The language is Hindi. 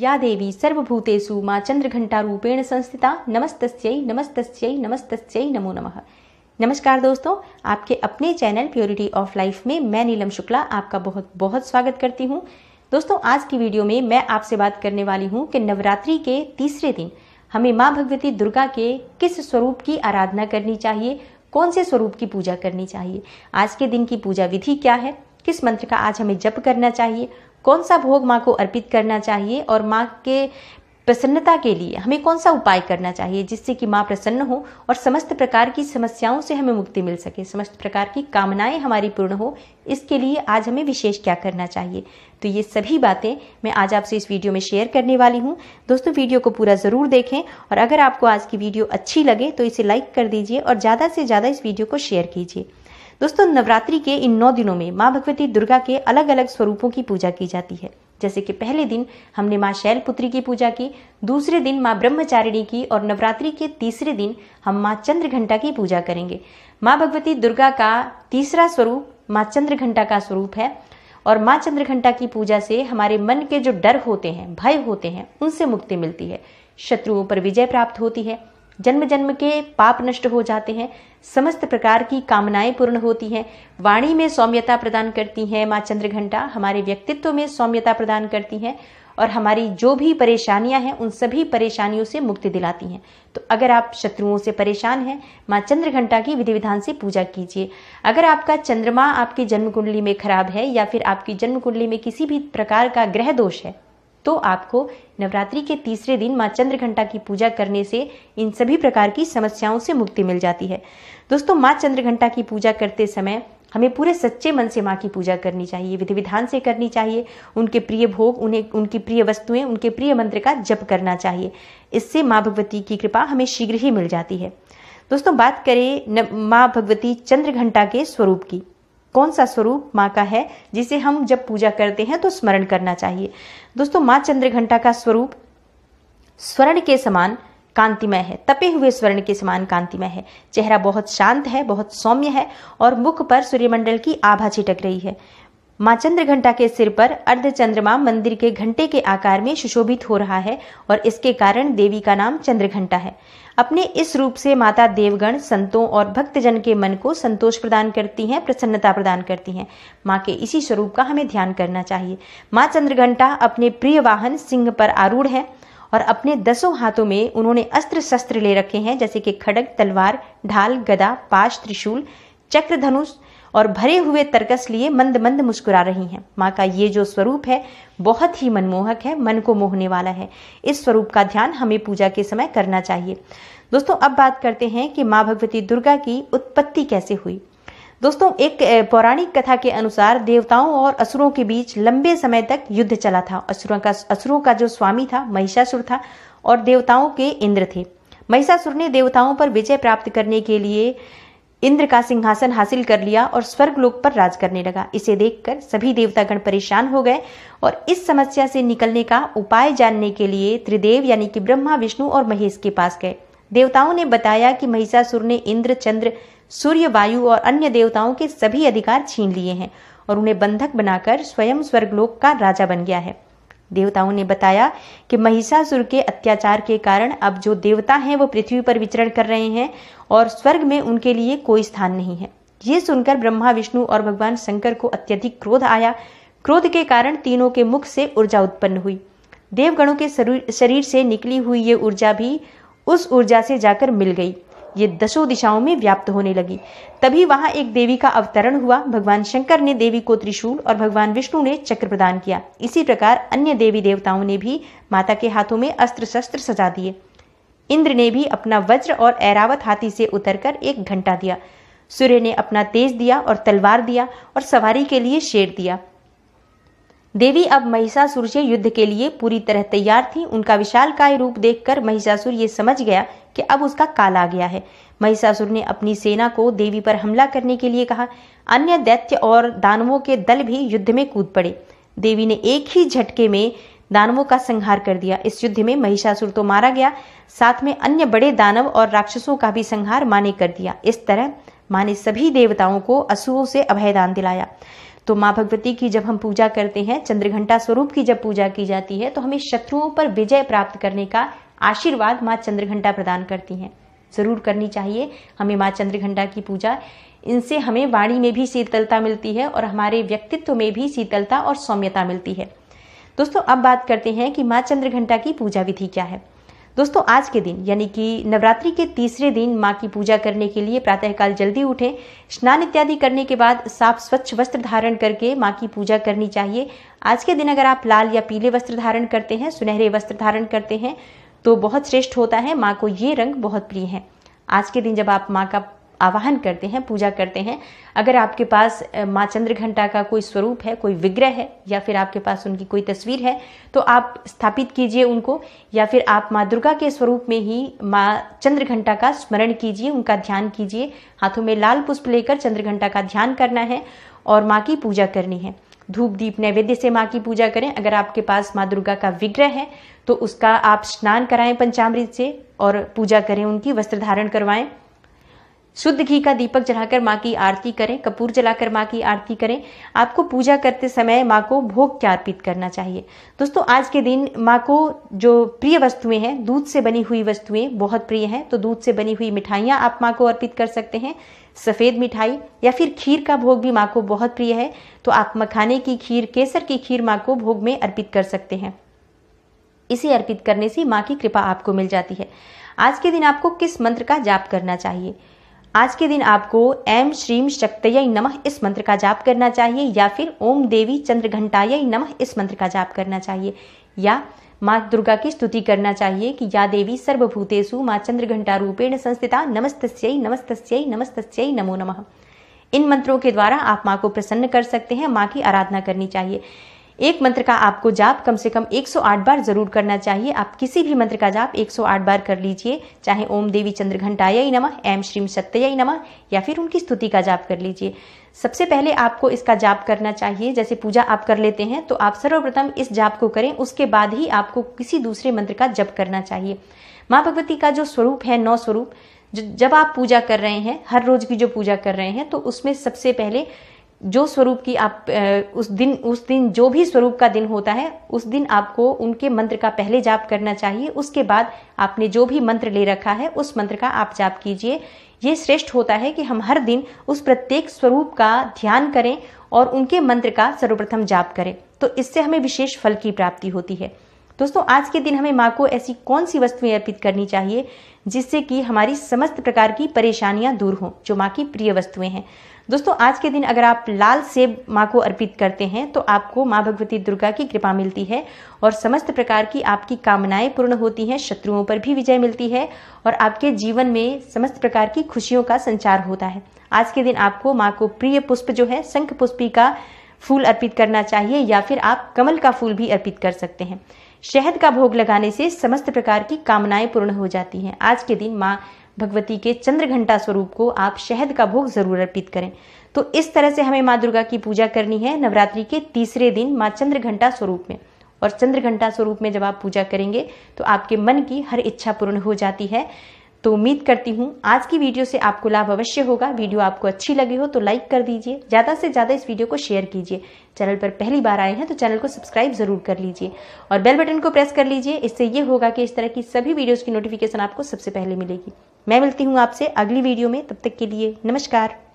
या देवी सर्वभूतेषु माँ चंद्रघंटारूपेण संस्थिता नमस्तस्यै नमस्तस्यै नमस्तस्यै नमो नमः नमस्कार दोस्तों आपके अपने चैनल प्योरिटी ऑफ लाइफ में मैं नीलम शुक्ला आपका बहुत बहुत स्वागत करती हूँ दोस्तों आज की वीडियो में मैं आपसे बात करने वाली हूँ कि नवरात्रि के तीसरे दिन हमें माँ भगवती दुर्गा के किस स्वरूप की आराधना करनी चाहिए कौन से स्वरूप की पूजा करनी चाहिए आज के दिन की पूजा विधि क्या है किस मंत्र का आज हमें जप करना चाहिए कौन सा भोग माँ को अर्पित करना चाहिए और माँ के प्रसन्नता के लिए हमें कौन सा उपाय करना चाहिए जिससे कि माँ प्रसन्न हो और समस्त प्रकार की समस्याओं से हमें मुक्ति मिल सके समस्त प्रकार की कामनाएं हमारी पूर्ण हो इसके लिए आज हमें विशेष क्या करना चाहिए तो ये सभी बातें मैं आज आपसे इस वीडियो में शेयर करने वाली हूँ दोस्तों वीडियो को पूरा ज़रूर देखें और अगर आपको आज की वीडियो अच्छी लगे तो इसे लाइक कर दीजिए और ज़्यादा से ज़्यादा इस वीडियो को शेयर कीजिए दोस्तों नवरात्रि के इन नौ दिनों में माँ भगवती दुर्गा के अलग अलग स्वरूपों की पूजा की जाती है जैसे कि पहले दिन हमने माँ शैलपुत्री की पूजा की दूसरे दिन माँ ब्रह्मचारिणी की और नवरात्रि के तीसरे दिन हम माँ चंद्रघंटा की पूजा करेंगे माँ भगवती दुर्गा का तीसरा स्वरूप माँ चंद्रघंटा का स्वरूप है और माँ चंद्रघंटा की पूजा से हमारे मन के जो डर होते हैं भय होते हैं उनसे मुक्ति मिलती है शत्रुओं पर विजय प्राप्त होती है जन्म जन्म के पाप नष्ट हो जाते हैं समस्त प्रकार की कामनाएं पूर्ण होती हैं वाणी में सौम्यता प्रदान करती हैं माँ चंद्र घंटा हमारे व्यक्तित्व में सौम्यता प्रदान करती हैं और हमारी जो भी परेशानियां हैं उन सभी परेशानियों से मुक्ति दिलाती हैं तो अगर आप शत्रुओं से परेशान हैं माँ चंद्र घंटा की विधि विधान से पूजा कीजिए अगर आपका चंद्रमा आपकी जन्म कुंडली में खराब है या फिर आपकी जन्म कुंडली में किसी भी प्रकार का ग्रह दोष है तो आपको नवरात्रि के तीसरे दिन माँ चंद्र घंटा की पूजा करने से इन सभी प्रकार की समस्याओं से मुक्ति मिल जाती है दोस्तों माँ चंद्र घंटा की पूजा करते समय हमें पूरे सच्चे मन से माँ की पूजा करनी चाहिए विधि विधान से करनी चाहिए उनके प्रिय भोग उन्हें उनकी प्रिय वस्तुएं उनके प्रिय मंत्र का जप करना चाहिए इससे माँ भगवती की कृपा हमें शीघ्र ही मिल जाती है दोस्तों बात करें माँ भगवती चंद्र घंटा के स्वरूप की कौन सा स्वरूप माँ का है जिसे हम जब पूजा करते हैं तो स्मरण करना चाहिए दोस्तों माँ घंटा का स्वरूप स्वर्ण के समान कांतिमय है तपे हुए स्वर्ण के समान कांतिमय है चेहरा बहुत शांत है बहुत सौम्य है और मुख पर सूर्यमंडल की आभा छिटक रही है माँ चंद्र घंटा के सिर पर अर्ध चंद्रमा मंदिर के घंटे के आकार में सुशोभित हो रहा है और इसके कारण देवी का नाम चंद्र घंटा है अपने इस रूप से माता देवगण संतों और भक्तजन के मन को संतोष प्रदान करती हैं प्रसन्नता प्रदान करती हैं माँ के इसी स्वरूप का हमें ध्यान करना चाहिए माँ चंद्र घंटा अपने प्रिय वाहन सिंह पर आरूढ़ है और अपने दसों हाथों में उन्होंने अस्त्र शस्त्र ले रखे हैं जैसे कि खड़ग तलवार ढाल गदा पाश त्रिशूल चक्र धनुष और भरे हुए तरकस लिए मंद मंद मुस्कुरा रही हैं माँ का ये जो स्वरूप है बहुत ही मनमोहक है मन को मोहने वाला है इस स्वरूप का ध्यान हमें पूजा के समय करना चाहिए दोस्तों अब बात करते हैं कि माँ भगवती दुर्गा की उत्पत्ति कैसे हुई दोस्तों एक पौराणिक कथा के अनुसार देवताओं और असुरों के बीच लंबे समय तक युद्ध चला था असुरों का असुरों का जो स्वामी था महिषासुर था और देवताओं के इंद्र थे महिषासुर ने देवताओं पर विजय प्राप्त करने के लिए इंद्र का सिंहासन हासिल कर लिया और स्वर्गलोक पर राज करने लगा इसे देखकर सभी देवतागण परेशान हो गए और इस समस्या से निकलने का उपाय जानने के लिए त्रिदेव यानी कि ब्रह्मा विष्णु और महेश के पास गए देवताओं ने बताया कि महिषासुर ने इंद्र चंद्र सूर्य वायु और अन्य देवताओं के सभी अधिकार छीन लिए हैं और उन्हें बंधक बनाकर स्वयं स्वर्गलोक का राजा बन गया है देवताओं ने बताया कि महिषासुर के अत्याचार के कारण अब जो देवता हैं वो पृथ्वी पर विचरण कर रहे हैं और स्वर्ग में उनके लिए कोई स्थान नहीं है ये सुनकर ब्रह्मा विष्णु और भगवान शंकर को अत्यधिक क्रोध आया क्रोध के कारण तीनों के मुख से ऊर्जा उत्पन्न हुई देवगणों के शरीर से निकली हुई ये ऊर्जा भी उस ऊर्जा से जाकर मिल गई ये दसों दिशाओं में व्याप्त होने लगी तभी वहां एक देवी का अवतरण हुआ भगवान शंकर ने देवी को त्रिशूल और भगवान विष्णु ने चक्र प्रदान किया इसी प्रकार अन्य देवी देवताओं ने भी माता के हाथों में अस्त्र शस्त्र सजा दिए इंद्र ने भी अपना वज्र और ऐरावत हाथी से उतरकर एक घंटा दिया सूर्य ने अपना तेज दिया और तलवार दिया और सवारी के लिए शेर दिया देवी अब महिषासुर से युद्ध के लिए पूरी तरह तैयार थी उनका विशाल काय रूप देखकर महिषासुर ये समझ गया कि अब उसका काल आ गया है महिषासुर ने अपनी सेना को देवी पर हमला करने के लिए कहा अन्य दैत्य और दानवों के दल भी युद्ध में कूद पड़े देवी ने एक ही झटके में दानवों का संहार कर दिया इस युद्ध में महिषासुर तो मारा गया साथ में अन्य बड़े दानव और राक्षसों का भी संहार माने कर दिया इस तरह माने सभी देवताओं को असुरों से अभयदान दिलाया तो माँ भगवती की जब हम पूजा करते हैं चंद्रघंटा स्वरूप की जब पूजा की जाती है तो हमें शत्रुओं पर विजय प्राप्त करने का आशीर्वाद माँ चंद्रघंटा प्रदान करती हैं ज़रूर करनी चाहिए हमें माँ चंद्रघंटा की पूजा इनसे हमें वाणी में भी शीतलता मिलती है और हमारे व्यक्तित्व में भी शीतलता और सौम्यता मिलती है दोस्तों अब बात करते हैं कि माँ चंद्रघंटा की पूजा विधि क्या है दोस्तों आज के दिन यानी कि नवरात्रि के तीसरे दिन माँ की पूजा करने के लिए प्रातःकाल जल्दी उठें स्नान इत्यादि करने के बाद साफ स्वच्छ वस्त्र धारण करके माँ की पूजा करनी चाहिए आज के दिन अगर आप लाल या पीले वस्त्र धारण करते हैं सुनहरे वस्त्र धारण करते हैं तो बहुत श्रेष्ठ होता है माँ को ये रंग बहुत प्रिय है आज के दिन जब आप माँ का आवाहन करते हैं पूजा करते हैं अगर आपके पास माँ चंद्र घंटा का कोई स्वरूप है कोई विग्रह है या फिर आपके पास उनकी कोई तस्वीर है तो आप स्थापित कीजिए उनको या फिर आप माँ दुर्गा के स्वरूप में ही माँ चंद्र घंटा का स्मरण कीजिए उनका ध्यान कीजिए हाथों में लाल पुष्प लेकर चंद्र घंटा का ध्यान करना है और माँ की पूजा करनी है धूप दीप नैवेद्य से माँ की पूजा करें अगर आपके पास माँ दुर्गा का विग्रह है तो उसका आप स्नान कराएं पंचामृत से और पूजा करें उनकी वस्त्र धारण करवाएं शुद्ध घी का दीपक जलाकर माँ की आरती करें कपूर जलाकर माँ की आरती करें आपको पूजा करते समय माँ को भोग क्या अर्पित करना चाहिए दोस्तों आज के दिन माँ को जो प्रिय वस्तुएं हैं दूध से बनी हुई वस्तुएं बहुत प्रिय हैं तो दूध से बनी हुई मिठाइयाँ आप माँ को अर्पित कर सकते हैं सफ़ेद मिठाई या फिर खीर का भोग भी माँ को बहुत प्रिय है तो आप मखाने की खीर केसर की खीर माँ को भोग में अर्पित कर सकते हैं इसे अर्पित करने से माँ की कृपा आपको मिल जाती है आज के दिन आपको किस मंत्र का जाप करना चाहिए आज के दिन आपको एम श्रीम शक्तय नमः इस मंत्र का जाप करना चाहिए या फिर ओम देवी चंद्र घंटाय नमः इस मंत्र का जाप करना चाहिए या माँ दुर्गा की स्तुति करना चाहिए कि या देवी सर्वभूतेषु माँ चंद्र घंटा रूपेण संस्थिता नमस्त नमस्त नमस्त नमो नमः इन मंत्रों के द्वारा आप माँ को प्रसन्न कर सकते हैं माँ की आराधना करनी चाहिए एक मंत्र का आपको जाप कम से कम 108 बार जरूर करना चाहिए आप किसी भी मंत्र का जाप 108 बार कर लीजिए चाहे ओम देवी चंद्र यही नमः एम श्रीम सत्यय नमः या फिर उनकी स्तुति का जाप कर लीजिए सबसे पहले आपको इसका जाप करना चाहिए जैसे पूजा आप कर लेते हैं तो आप सर्वप्रथम इस जाप को करें उसके बाद ही आपको किसी दूसरे मंत्र का जप करना चाहिए माँ भगवती का जो स्वरूप है नौ स्वरूप जब आप पूजा कर रहे हैं हर रोज की जो पूजा कर रहे हैं तो उसमें सबसे पहले जो स्वरूप की आप उस दिन उस दिन जो भी स्वरूप का दिन होता है उस दिन आपको उनके मंत्र का पहले जाप करना चाहिए उसके बाद आपने जो भी मंत्र ले रखा है उस मंत्र का आप जाप कीजिए ये श्रेष्ठ होता है कि हम हर दिन उस प्रत्येक स्वरूप का ध्यान करें और उनके मंत्र का सर्वप्रथम जाप करें तो इससे हमें विशेष फल की प्राप्ति होती है दोस्तों आज के दिन हमें माँ को ऐसी कौन सी वस्तुएं अर्पित करनी चाहिए जिससे कि हमारी समस्त प्रकार की परेशानियां दूर हों जो माँ की प्रिय वस्तुएं हैं दोस्तों आज के दिन अगर आप लाल सेब माँ को अर्पित करते हैं तो आपको माँ भगवती दुर्गा की कृपा मिलती है और समस्त प्रकार की आपकी कामनाएं पूर्ण होती हैं शत्रुओं पर भी विजय मिलती है और आपके जीवन में समस्त प्रकार की खुशियों का संचार होता है आज के दिन आपको माँ को प्रिय पुष्प जो है शंख पुष्पी का फूल अर्पित करना चाहिए या फिर आप कमल का फूल भी अर्पित कर सकते हैं शहद का भोग लगाने से समस्त प्रकार की कामनाएं पूर्ण हो जाती हैं आज के दिन माँ भगवती के चंद्र घंटा स्वरूप को आप शहद का भोग जरूर अर्पित करें तो इस तरह से हमें माँ दुर्गा की पूजा करनी है नवरात्रि के तीसरे दिन माँ चंद्र घंटा स्वरूप में और चंद्र घंटा स्वरूप में जब आप पूजा करेंगे तो आपके मन की हर इच्छा पूर्ण हो जाती है तो उम्मीद करती हूँ आज की वीडियो से आपको लाभ अवश्य होगा वीडियो आपको अच्छी लगी हो तो लाइक कर दीजिए ज़्यादा से ज़्यादा इस वीडियो को शेयर कीजिए चैनल पर पहली बार आए हैं तो चैनल को सब्सक्राइब ज़रूर कर लीजिए और बेल बटन को प्रेस कर लीजिए इससे ये होगा कि इस तरह की सभी वीडियोज़ की नोटिफिकेशन आपको सबसे पहले मिलेगी मैं मिलती हूँ आपसे अगली वीडियो में तब तक के लिए नमस्कार